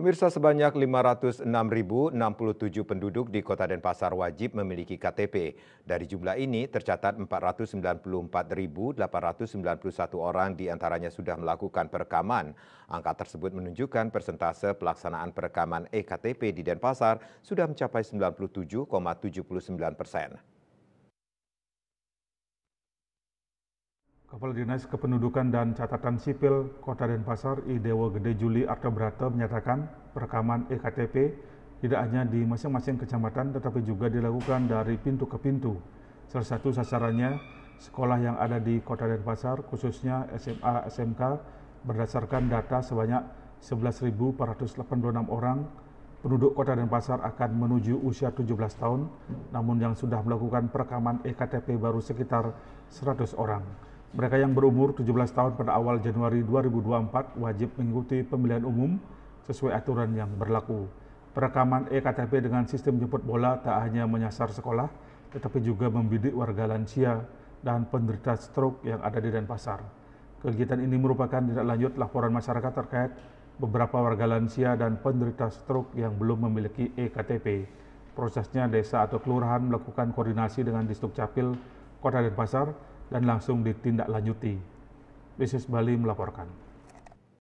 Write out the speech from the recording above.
Pemirsa sebanyak 506.067 penduduk di Kota Denpasar wajib memiliki KTP. Dari jumlah ini tercatat 494.891 orang diantaranya sudah melakukan perekaman. Angka tersebut menunjukkan persentase pelaksanaan perekaman e-KTP di Denpasar sudah mencapai 97,79 persen. Kepala Dinas Kependudukan dan Catatan Sipil Kota Denpasar, I Dewa Gede Juli Artabrata menyatakan perekaman EKTP tidak hanya di masing-masing kecamatan tetapi juga dilakukan dari pintu ke pintu. Salah satu sasarannya sekolah yang ada di Kota Denpasar khususnya SMA SMK berdasarkan data sebanyak 11.486 orang penduduk Kota Denpasar akan menuju usia 17 tahun namun yang sudah melakukan perekaman EKTP baru sekitar 100 orang. Mereka yang berumur 17 tahun pada awal Januari 2024 wajib mengikuti pemilihan umum sesuai aturan yang berlaku. Perekaman e-KTP dengan sistem jemput bola tak hanya menyasar sekolah, tetapi juga membidik warga lansia dan penderita stroke yang ada di Denpasar. Kegiatan ini merupakan tindak lanjut laporan masyarakat terkait beberapa warga lansia dan penderita stroke yang belum memiliki e-KTP. Prosesnya desa atau kelurahan melakukan koordinasi dengan Distrik Capil Kota Denpasar dan langsung ditindaklanjuti. Bisnis Bali melaporkan.